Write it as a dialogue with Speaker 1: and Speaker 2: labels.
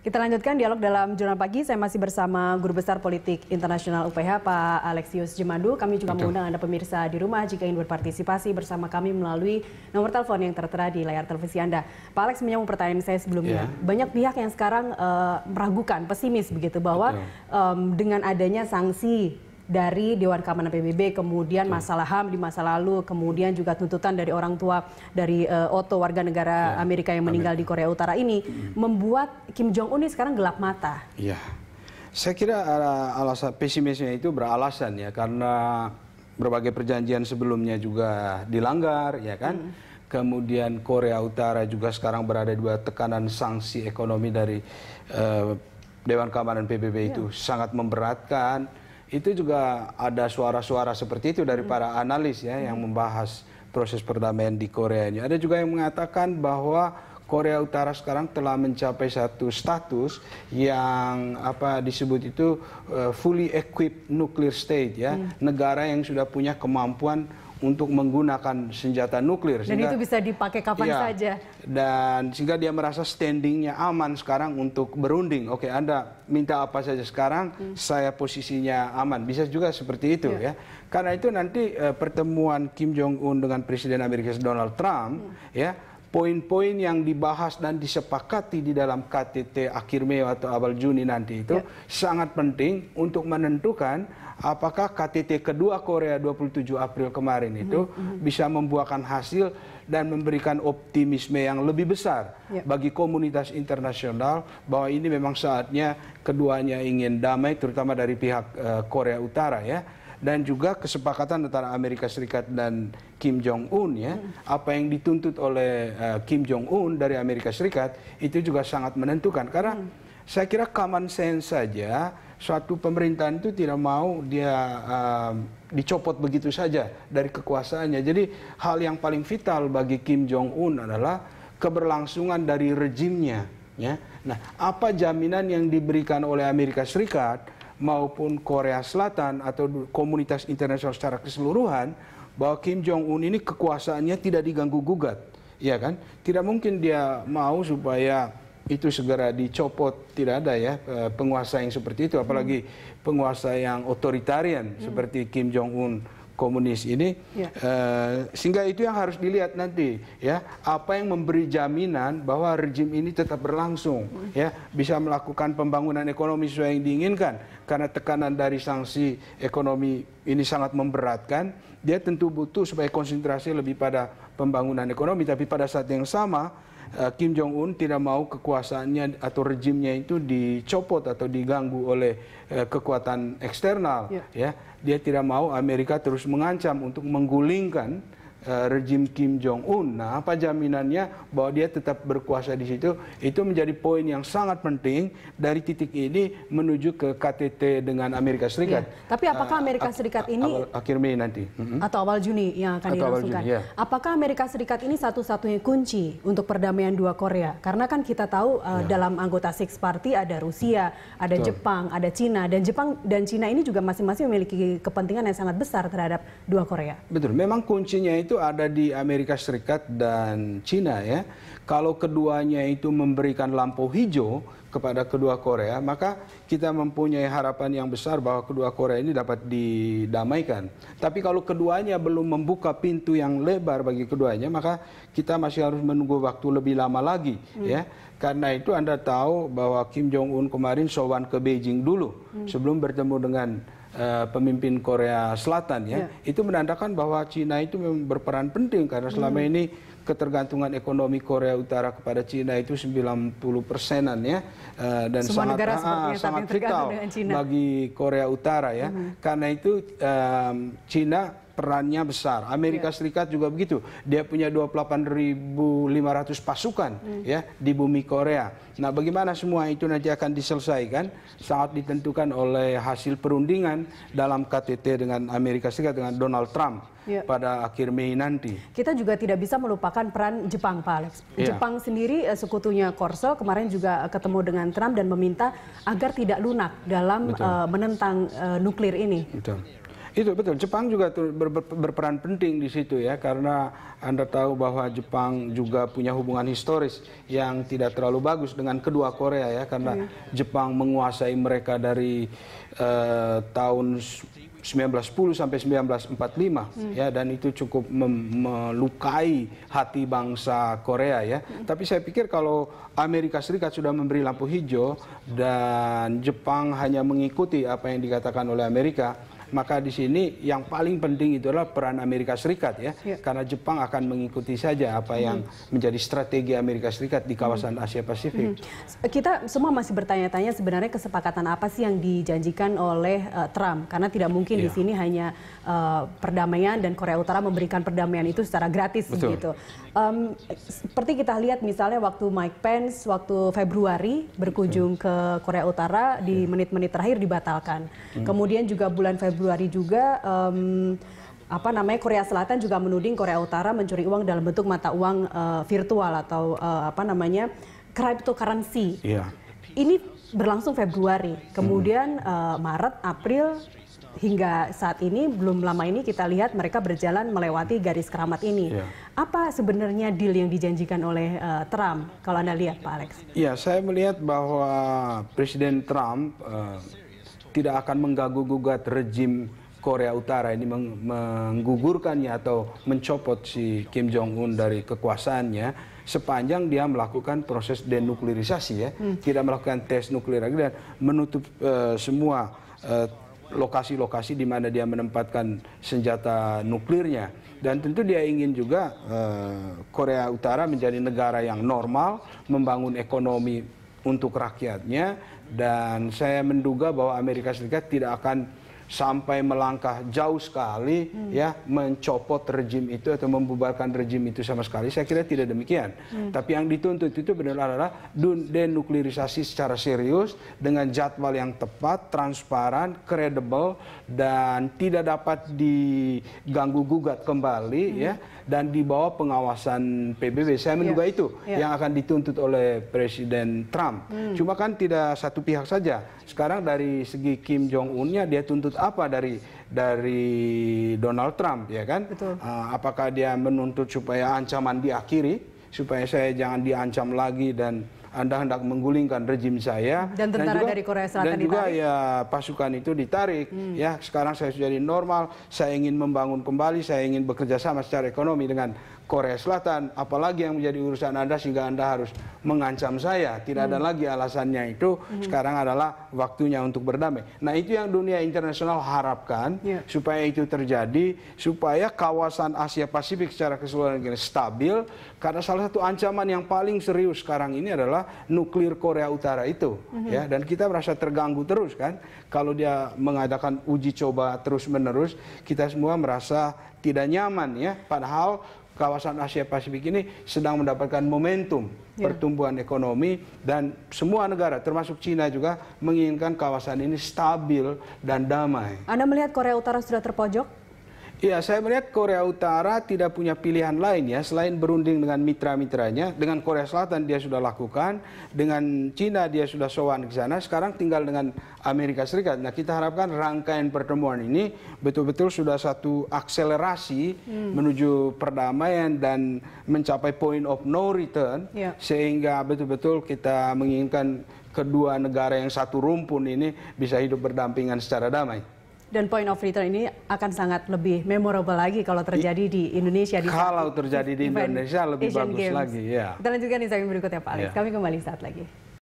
Speaker 1: Kita lanjutkan dialog dalam jurnal pagi. Saya masih bersama Guru Besar Politik Internasional UPH, Pak Alexius Jemandu. Kami juga Betul. mengundang Anda pemirsa di rumah jika ingin berpartisipasi bersama kami melalui nomor telepon yang tertera di layar televisi Anda. Pak Alex menyambung pertanyaan saya sebelumnya. Yeah. Banyak pihak yang sekarang uh, meragukan, pesimis begitu bahwa um, dengan adanya sanksi dari Dewan Keamanan PBB, kemudian masalah HAM di masa lalu, kemudian juga tuntutan dari orang tua dari uh, Otto warga negara ya. Amerika yang meninggal Amerika. di Korea Utara ini hmm. membuat Kim Jong Un ini sekarang gelap mata.
Speaker 2: Iya. Saya kira eh, alasan pesimisnya itu beralasan ya karena berbagai perjanjian sebelumnya juga dilanggar ya kan. Hmm. Kemudian Korea Utara juga sekarang berada dua tekanan sanksi ekonomi dari uh, Dewan Keamanan PBB iya. itu ya. sangat memberatkan itu juga ada suara-suara seperti itu dari para analis ya yang membahas proses perdamaian di Korea ini. Ada juga yang mengatakan bahwa Korea Utara sekarang telah mencapai satu status yang apa disebut itu uh, fully equipped nuclear state ya, hmm. negara yang sudah punya kemampuan untuk menggunakan senjata nuklir. Dan itu bisa
Speaker 1: dipakai kapan ya, saja.
Speaker 2: Dan sehingga dia merasa standingnya aman sekarang untuk berunding. Oke, Anda minta apa saja sekarang, hmm. saya posisinya aman. Bisa juga seperti itu ya. ya. Karena itu nanti e, pertemuan Kim Jong Un dengan Presiden Amerika Donald Trump hmm. ya poin-poin yang dibahas dan disepakati di dalam KTT akhir Mei atau awal Juni nanti itu ya. sangat penting untuk menentukan apakah KTT kedua Korea 27 April kemarin itu mm -hmm. bisa membuahkan hasil dan memberikan optimisme yang lebih besar ya. bagi komunitas internasional bahwa ini memang saatnya keduanya ingin damai terutama dari pihak uh, Korea Utara ya dan juga kesepakatan antara Amerika Serikat dan Kim Jong Un ya apa yang dituntut oleh uh, Kim Jong Un dari Amerika Serikat itu juga sangat menentukan karena hmm. saya kira common sense saja suatu pemerintahan itu tidak mau dia uh, dicopot begitu saja dari kekuasaannya. Jadi hal yang paling vital bagi Kim Jong Un adalah keberlangsungan dari rejimnya. Ya. Nah, apa jaminan yang diberikan oleh Amerika Serikat maupun Korea Selatan atau komunitas internasional secara keseluruhan bahwa Kim Jong Un ini kekuasaannya tidak diganggu gugat, ya kan? Tidak mungkin dia mau supaya itu segera dicopot, tidak ada ya e, penguasa yang seperti itu, apalagi hmm. penguasa yang otoritarian seperti Kim Jong Un komunis ini ya. uh, sehingga itu yang harus dilihat nanti ya apa yang memberi jaminan bahwa rejim ini tetap berlangsung hmm. ya bisa melakukan pembangunan ekonomi sesuai yang diinginkan karena tekanan dari sanksi ekonomi ini sangat memberatkan dia tentu butuh supaya konsentrasi lebih pada pembangunan ekonomi tapi pada saat yang sama eh, Kim Jong Un tidak mau kekuasaannya atau rejimnya itu dicopot atau diganggu oleh eh, kekuatan eksternal ya, ya dia tidak mau Amerika terus mengancam untuk menggulingkan Eh, rejim Kim Jong Un. Nah, apa jaminannya bahwa dia tetap berkuasa di situ? Itu menjadi poin yang sangat penting dari titik ini menuju ke KTT dengan Amerika Serikat. Ya, tapi apakah eh, Amerika
Speaker 1: Serikat ini awal,
Speaker 2: akhir Mei nanti mm-hmm. atau
Speaker 1: awal Juni yang akan dilakukan? ya. Apakah Amerika Serikat ini satu-satunya kunci untuk perdamaian dua Korea? Karena kan kita tahu eh, ya. dalam anggota Six Party ada Rusia, ada Betul. Jepang, ada Cina dan Jepang dan Cina ini juga masing-masing memiliki kepentingan yang sangat besar terhadap dua Korea.
Speaker 2: Betul. Memang kuncinya itu itu ada di Amerika Serikat dan Cina ya. Kalau keduanya itu memberikan lampu hijau kepada kedua Korea, maka kita mempunyai harapan yang besar bahwa kedua Korea ini dapat didamaikan. Tapi kalau keduanya belum membuka pintu yang lebar bagi keduanya, maka kita masih harus menunggu waktu lebih lama lagi hmm. ya. Karena itu Anda tahu bahwa Kim Jong Un kemarin sowan ke Beijing dulu hmm. sebelum bertemu dengan Eh, pemimpin Korea Selatan ya, ya, itu menandakan bahwa Cina itu memang berperan penting karena selama hmm. ini ketergantungan ekonomi Korea Utara kepada Cina itu 90 persenan ya eh, dan Semua sangat ah, sangat vital bagi Korea Utara ya. Hmm. Karena itu um, Cina perannya besar. Amerika yeah. Serikat juga begitu. Dia punya 28.500 pasukan mm. ya di bumi Korea. Nah, bagaimana semua itu nanti akan diselesaikan saat ditentukan oleh hasil perundingan dalam KTT dengan Amerika Serikat dengan Donald Trump yeah. pada akhir Mei nanti.
Speaker 1: Kita juga tidak bisa melupakan peran Jepang, Pak Alex. Yeah. Jepang sendiri eh, sekutunya Korsel kemarin juga eh, ketemu dengan Trump dan meminta agar tidak lunak dalam uh, menentang uh, nuklir ini. Betul.
Speaker 2: Itu betul. Jepang juga ber, ber, berperan penting di situ ya karena Anda tahu bahwa Jepang juga punya hubungan historis yang tidak terlalu bagus dengan kedua Korea ya karena hmm. Jepang menguasai mereka dari uh, tahun 1910 sampai 1945 hmm. ya dan itu cukup melukai hati bangsa Korea ya. Hmm. Tapi saya pikir kalau Amerika Serikat sudah memberi lampu hijau dan Jepang hanya mengikuti apa yang dikatakan oleh Amerika maka di sini yang paling penting itu adalah peran Amerika Serikat ya, ya. karena Jepang akan mengikuti saja apa yang hmm. menjadi strategi Amerika Serikat di kawasan hmm. Asia Pasifik.
Speaker 1: Hmm. Kita semua masih bertanya-tanya sebenarnya kesepakatan apa sih yang dijanjikan oleh uh, Trump? Karena tidak mungkin ya. di sini hanya uh, perdamaian dan Korea Utara memberikan perdamaian itu secara gratis Betul. gitu. Um, seperti kita lihat misalnya waktu Mike Pence waktu Februari berkunjung hmm. ke Korea Utara di ya. menit-menit terakhir dibatalkan. Hmm. Kemudian juga bulan Februari Februari juga um, apa namanya Korea Selatan juga menuding Korea Utara mencuri uang dalam bentuk mata uang uh, virtual atau uh, apa namanya cryptocurrency. Yeah. Ini berlangsung Februari, kemudian hmm. uh, Maret, April hingga saat ini belum lama ini kita lihat mereka berjalan melewati garis keramat ini. Yeah. Apa sebenarnya deal yang dijanjikan oleh uh, Trump kalau Anda lihat Pak Alex?
Speaker 2: Ya, yeah, saya melihat bahwa Presiden Trump uh, tidak akan mengganggu-gugat rejim Korea Utara ini meng menggugurkannya atau mencopot si Kim Jong Un dari kekuasaannya sepanjang dia melakukan proses denuklirisasi ya, hmm. tidak melakukan tes nuklir lagi dan menutup uh, semua eh, lokasi-lokasi uh, di mana dia menempatkan senjata nuklirnya dan tentu dia ingin juga uh, Korea Utara menjadi negara yang normal, membangun ekonomi untuk rakyatnya dan saya menduga bahwa amerika serikat tidak akan sampai melangkah jauh sekali hmm. ya mencopot rejim itu atau membubarkan rejim itu sama sekali saya kira tidak demikian hmm. tapi yang dituntut itu benar adalah denuklirisasi secara serius dengan jadwal yang tepat transparan kredibel dan tidak dapat diganggu gugat kembali hmm. ya dan di bawah pengawasan PBB saya menduga yes. Ya. itu yeah. yang akan dituntut oleh Presiden Trump hmm. cuma kan tidak satu pihak saja sekarang dari segi Kim Jong Unnya dia tuntut apa dari dari Donald Trump ya kan? Ah, apakah dia menuntut supaya ancaman diakhiri, supaya saya jangan diancam lagi dan anda hendak menggulingkan rejim saya dan tentara dan juga, dari Korea Selatan dan juga ditarik. ya pasukan itu ditarik hmm. ya sekarang saya sudah jadi normal saya ingin membangun kembali saya ingin bekerja sama secara ekonomi dengan Korea Selatan apalagi yang menjadi urusan Anda sehingga Anda harus mengancam saya tidak hmm. ada lagi alasannya itu hmm. sekarang adalah waktunya untuk berdamai nah itu yang dunia internasional harapkan yeah. supaya itu terjadi supaya kawasan Asia Pasifik secara keseluruhan stabil karena salah satu ancaman yang paling serius sekarang ini adalah nuklir Korea Utara itu mm-hmm. ya dan kita merasa terganggu terus kan kalau dia mengadakan uji coba terus-menerus kita semua merasa tidak nyaman ya padahal kawasan Asia Pasifik ini sedang mendapatkan momentum yeah. pertumbuhan ekonomi dan semua negara termasuk Cina juga menginginkan kawasan ini stabil dan damai.
Speaker 1: Anda melihat Korea Utara sudah terpojok?
Speaker 2: Ya, saya melihat Korea Utara tidak punya pilihan lain ya selain berunding dengan mitra-mitranya. Dengan Korea Selatan dia sudah lakukan, dengan Cina dia sudah sowan ke sana. Sekarang tinggal dengan Amerika Serikat. Nah, kita harapkan rangkaian pertemuan ini betul-betul sudah satu akselerasi hmm. menuju perdamaian dan mencapai point of no return ya. sehingga betul-betul kita menginginkan kedua negara yang satu rumpun ini bisa hidup berdampingan secara damai.
Speaker 1: Dan point of return ini akan sangat lebih memorable lagi kalau terjadi di Indonesia. Di kalau
Speaker 2: terjadi di Indonesia lebih Asian bagus Games. lagi, ya. Kita
Speaker 1: lanjutkan di segmen berikutnya Pak Alex. Ya. Kami kembali saat lagi.